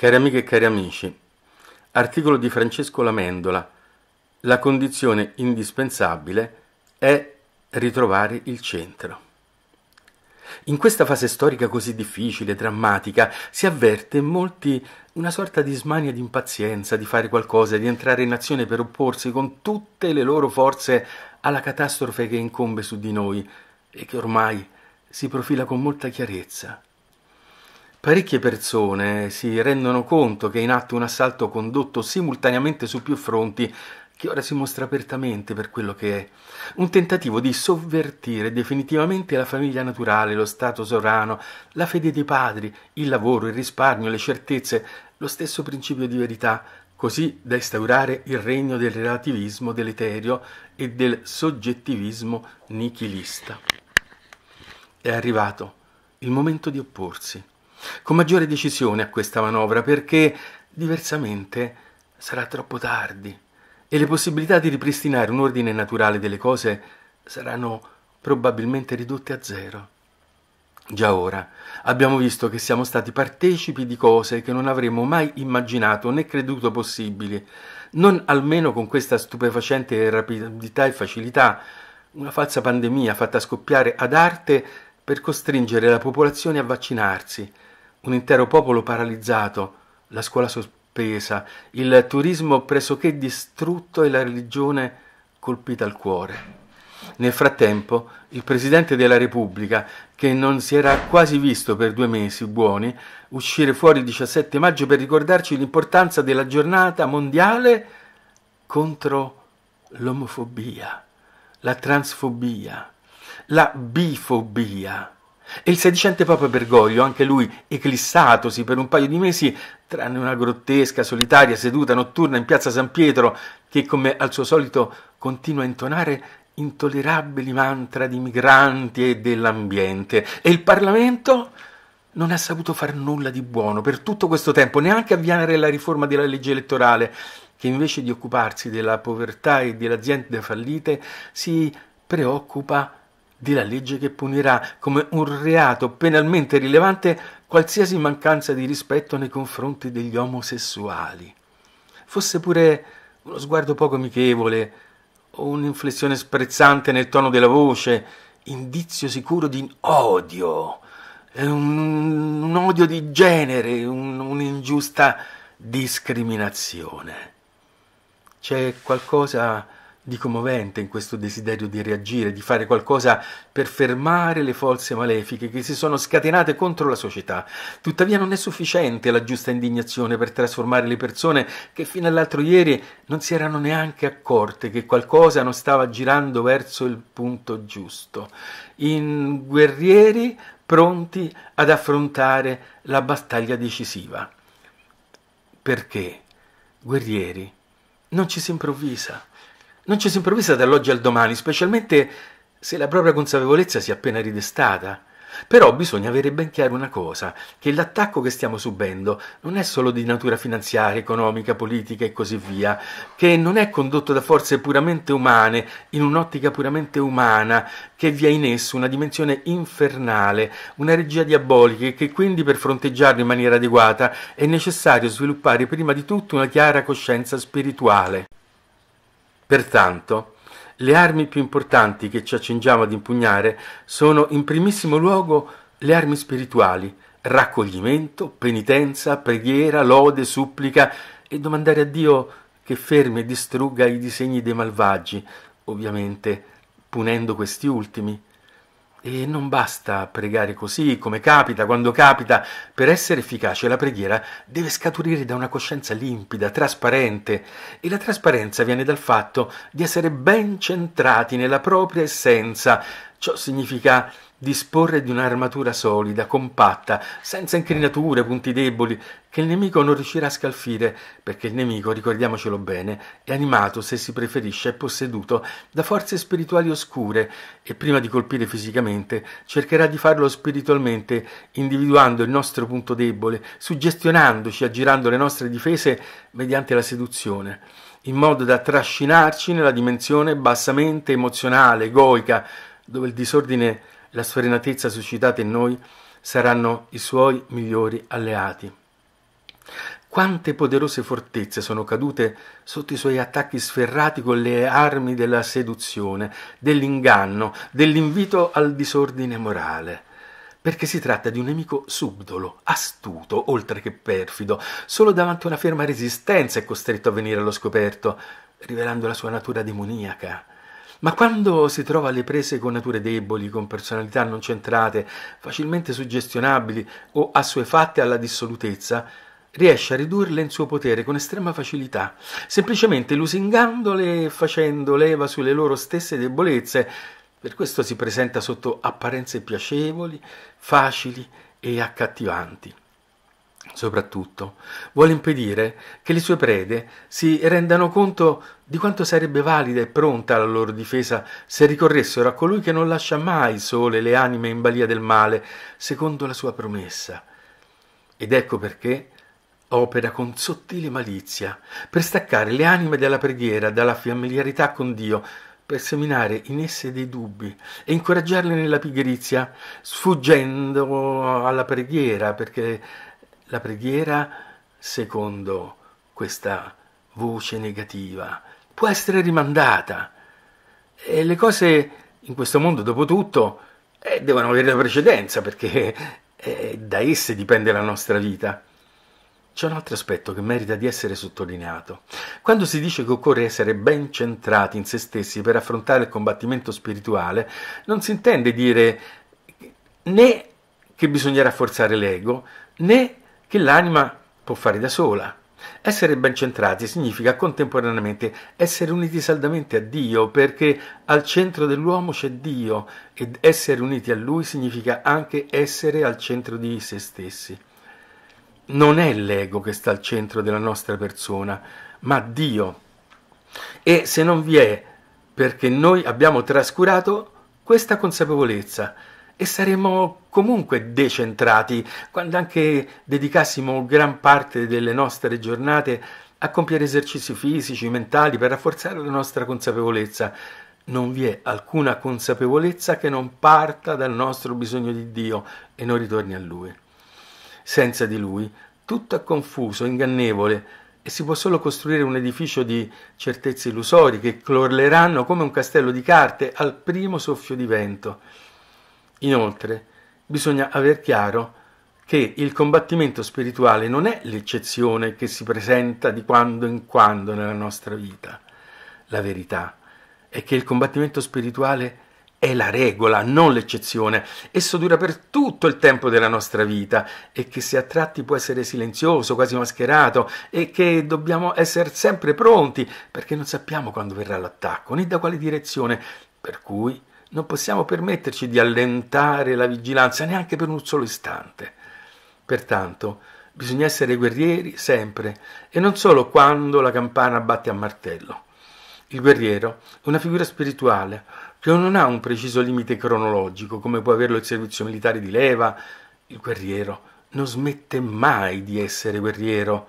Cari amiche e cari amici, articolo di Francesco Lamendola, la condizione indispensabile è ritrovare il centro. In questa fase storica così difficile, drammatica, si avverte in molti una sorta di smania di impazienza di fare qualcosa, di entrare in azione per opporsi con tutte le loro forze alla catastrofe che incombe su di noi e che ormai si profila con molta chiarezza. Parecchie persone si rendono conto che è in atto un assalto condotto simultaneamente su più fronti che ora si mostra apertamente per quello che è, un tentativo di sovvertire definitivamente la famiglia naturale, lo stato sovrano, la fede dei padri, il lavoro, il risparmio, le certezze, lo stesso principio di verità, così da instaurare il regno del relativismo deleterio e del soggettivismo nichilista. È arrivato il momento di opporsi con maggiore decisione a questa manovra perché diversamente sarà troppo tardi e le possibilità di ripristinare un ordine naturale delle cose saranno probabilmente ridotte a zero. Già ora abbiamo visto che siamo stati partecipi di cose che non avremmo mai immaginato né creduto possibili, non almeno con questa stupefacente rapidità e facilità, una falsa pandemia fatta scoppiare ad arte per costringere la popolazione a vaccinarsi, un intero popolo paralizzato, la scuola sospesa, il turismo pressoché distrutto e la religione colpita al cuore. Nel frattempo, il Presidente della Repubblica, che non si era quasi visto per due mesi buoni, uscire fuori il 17 maggio per ricordarci l'importanza della giornata mondiale contro l'omofobia, la transfobia, la bifobia. E il sedicente Papa Bergoglio, anche lui eclissatosi per un paio di mesi, tranne una grottesca, solitaria seduta notturna in piazza San Pietro, che come al suo solito continua a intonare intollerabili mantra di migranti e dell'ambiente. E il Parlamento? non ha saputo far nulla di buono per tutto questo tempo, neanche avviare la riforma della legge elettorale, che invece di occuparsi della povertà e delle aziende fallite si preoccupa di della legge che punirà come un reato penalmente rilevante qualsiasi mancanza di rispetto nei confronti degli omosessuali. Fosse pure uno sguardo poco amichevole o un'inflessione sprezzante nel tono della voce, indizio sicuro di odio, eh, un, un odio di genere, un, un'ingiusta discriminazione. C'è qualcosa di commovente in questo desiderio di reagire, di fare qualcosa per fermare le forze malefiche che si sono scatenate contro la società. Tuttavia non è sufficiente la giusta indignazione per trasformare le persone che fino all'altro ieri non si erano neanche accorte che qualcosa non stava girando verso il punto giusto. In guerrieri pronti ad affrontare la battaglia decisiva. Perché, guerrieri, non ci si improvvisa non ci si improvvisa dall'oggi al domani, specialmente se la propria consapevolezza si è appena ridestata. Però bisogna avere ben chiaro una cosa, che l'attacco che stiamo subendo non è solo di natura finanziaria, economica, politica e così via, che non è condotto da forze puramente umane, in un'ottica puramente umana, che vi è in esso una dimensione infernale, una regia diabolica e che quindi per fronteggiarlo in maniera adeguata è necessario sviluppare prima di tutto una chiara coscienza spirituale. Pertanto, le armi più importanti che ci accingiamo ad impugnare sono in primissimo luogo le armi spirituali, raccoglimento, penitenza, preghiera, lode, supplica e domandare a Dio che fermi e distrugga i disegni dei malvagi, ovviamente punendo questi ultimi e non basta pregare così, come capita, quando capita. Per essere efficace la preghiera deve scaturire da una coscienza limpida, trasparente. E la trasparenza viene dal fatto di essere ben centrati nella propria essenza, Ciò significa disporre di un'armatura solida, compatta, senza incrinature, punti deboli, che il nemico non riuscirà a scalfire, perché il nemico, ricordiamocelo bene, è animato, se si preferisce, è posseduto da forze spirituali oscure e prima di colpire fisicamente cercherà di farlo spiritualmente, individuando il nostro punto debole, suggestionandoci, aggirando le nostre difese mediante la seduzione in modo da trascinarci nella dimensione bassamente emozionale, egoica, dove il disordine e la sfrenatezza suscitate in noi saranno i suoi migliori alleati. Quante poderose fortezze sono cadute sotto i suoi attacchi sferrati con le armi della seduzione, dell'inganno, dell'invito al disordine morale perché si tratta di un nemico subdolo, astuto, oltre che perfido, solo davanti a una ferma resistenza è costretto a venire allo scoperto, rivelando la sua natura demoniaca. Ma quando si trova alle prese con nature deboli, con personalità non centrate, facilmente suggestionabili o assuefatte alla dissolutezza, riesce a ridurle in suo potere con estrema facilità, semplicemente lusingandole e facendo leva sulle loro stesse debolezze. Per questo si presenta sotto apparenze piacevoli, facili e accattivanti soprattutto. Vuole impedire che le sue prede si rendano conto di quanto sarebbe valida e pronta la loro difesa se ricorressero a colui che non lascia mai sole le anime in balia del male, secondo la sua promessa. Ed ecco perché opera con sottile malizia per staccare le anime dalla preghiera, dalla familiarità con Dio, per seminare in esse dei dubbi e incoraggiarle nella pigrizia, sfuggendo alla preghiera perché la preghiera, secondo questa voce negativa, può essere rimandata. E le cose in questo mondo, dopo tutto, eh, devono avere la precedenza perché eh, da esse dipende la nostra vita. C'è un altro aspetto che merita di essere sottolineato. Quando si dice che occorre essere ben centrati in se stessi per affrontare il combattimento spirituale, non si intende dire né che bisogna rafforzare l'ego, né che l'anima può fare da sola. Essere ben centrati significa contemporaneamente essere uniti saldamente a Dio, perché al centro dell'uomo c'è Dio ed essere uniti a Lui significa anche essere al centro di se stessi. Non è l'ego che sta al centro della nostra persona, ma Dio. E se non vi è, perché noi abbiamo trascurato questa consapevolezza, e saremmo comunque decentrati quando anche dedicassimo gran parte delle nostre giornate a compiere esercizi fisici, mentali per rafforzare la nostra consapevolezza. Non vi è alcuna consapevolezza che non parta dal nostro bisogno di Dio e non ritorni a Lui. Senza di Lui tutto è confuso, ingannevole e si può solo costruire un edificio di certezze illusorie che clorleranno come un castello di carte al primo soffio di vento. Inoltre, bisogna aver chiaro che il combattimento spirituale non è l'eccezione che si presenta di quando in quando nella nostra vita. La verità è che il combattimento spirituale è la regola, non l'eccezione. Esso dura per tutto il tempo della nostra vita e che se a tratti può essere silenzioso, quasi mascherato e che dobbiamo essere sempre pronti perché non sappiamo quando verrà l'attacco né da quale direzione, per cui non possiamo permetterci di allentare la vigilanza neanche per un solo istante. Pertanto, bisogna essere guerrieri sempre e non solo quando la campana batte a martello. Il guerriero è una figura spirituale che non ha un preciso limite cronologico come può averlo il servizio militare di leva. Il guerriero non smette mai di essere guerriero.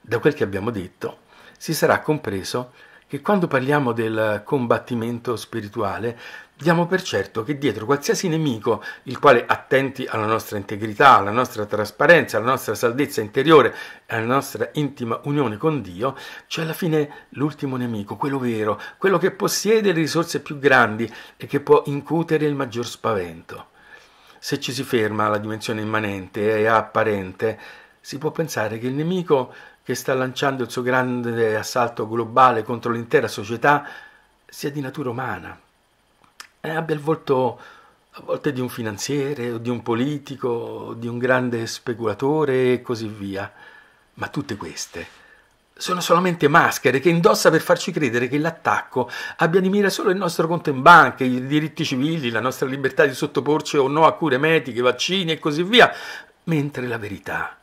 Da quel che abbiamo detto, si sarà compreso che quando parliamo del combattimento spirituale diamo per certo che dietro qualsiasi nemico, il quale attenti alla nostra integrità, alla nostra trasparenza, alla nostra saldezza interiore, alla nostra intima unione con Dio, c'è alla fine l'ultimo nemico, quello vero, quello che possiede le risorse più grandi e che può incutere il maggior spavento. Se ci si ferma alla dimensione immanente e apparente, si può pensare che il nemico che sta lanciando il suo grande assalto globale contro l'intera società sia di natura umana e eh, abbia il volto a volte di un finanziere o di un politico o di un grande speculatore e così via. Ma tutte queste sono solamente maschere che indossa per farci credere che l'attacco abbia di mira solo il nostro conto in banca, i diritti civili, la nostra libertà di sottoporci o no a cure mediche, vaccini e così via, mentre la verità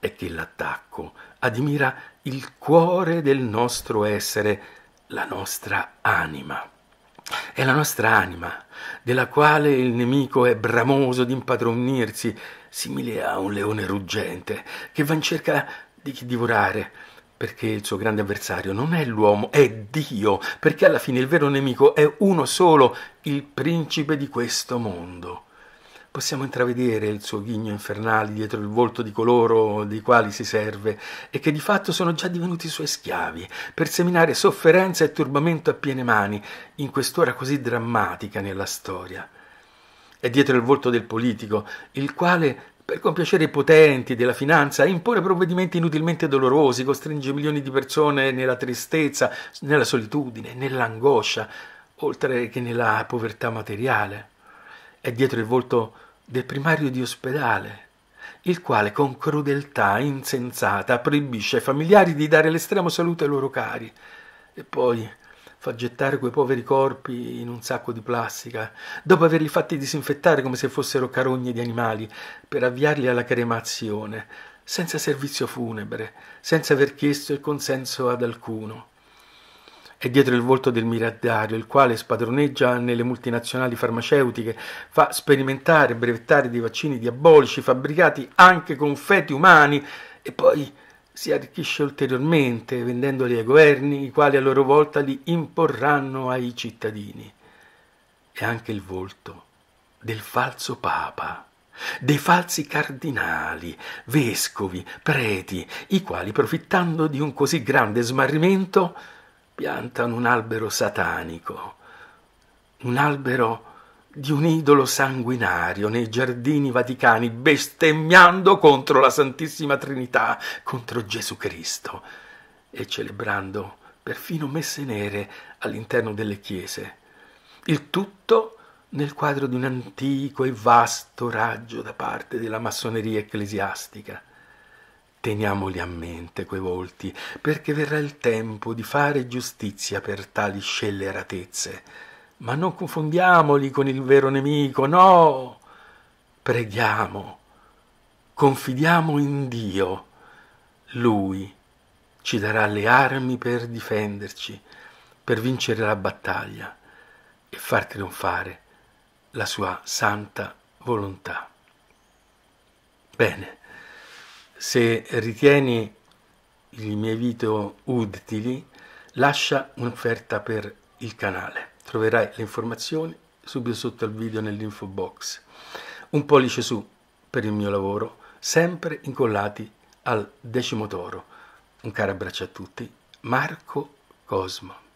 è che l'attacco admira il cuore del nostro essere, la nostra anima. È la nostra anima, della quale il nemico è bramoso di impadronirsi, simile a un leone ruggente, che va in cerca di chi divorare, perché il suo grande avversario non è l'uomo, è Dio, perché alla fine il vero nemico è uno solo, il principe di questo mondo possiamo intravedere il suo ghigno infernale dietro il volto di coloro dei quali si serve e che di fatto sono già divenuti suoi schiavi, per seminare sofferenza e turbamento a piene mani in quest'ora così drammatica nella storia. È dietro il volto del politico, il quale per compiacere i potenti della finanza, impone provvedimenti inutilmente dolorosi, costringe milioni di persone nella tristezza, nella solitudine, nell'angoscia, oltre che nella povertà materiale è dietro il volto del primario di ospedale, il quale con crudeltà insensata proibisce ai familiari di dare l'estrema salute ai loro cari e poi fa gettare quei poveri corpi in un sacco di plastica, dopo averli fatti disinfettare come se fossero carogne di animali, per avviarli alla cremazione, senza servizio funebre, senza aver chiesto il consenso ad alcuno. È dietro il volto del miliardario, il quale spadroneggia nelle multinazionali farmaceutiche, fa sperimentare e brevettare dei vaccini diabolici fabbricati anche con feti umani e poi si arricchisce ulteriormente vendendoli ai governi, i quali a loro volta li imporranno ai cittadini. E anche il volto del falso Papa dei falsi cardinali, vescovi, preti, i quali, profittando di un così grande smarrimento, piantano un albero satanico, un albero di un idolo sanguinario nei giardini vaticani, bestemmiando contro la Santissima Trinità, contro Gesù Cristo e celebrando perfino messe nere all'interno delle chiese. Il tutto nel quadro di un antico e vasto raggio da parte della massoneria ecclesiastica. Teniamoli a mente quei volti, perché verrà il tempo di fare giustizia per tali scelleratezze. Ma non confondiamoli con il vero nemico, no! Preghiamo, confidiamo in Dio. Lui ci darà le armi per difenderci, per vincere la battaglia e far trionfare la sua santa volontà. Bene. Se ritieni i miei video utili, lascia un'offerta per il canale. Troverai le informazioni subito sotto al video nell'info box. Un pollice su per il mio lavoro, sempre incollati al decimo toro. Un caro abbraccio a tutti, Marco Cosmo.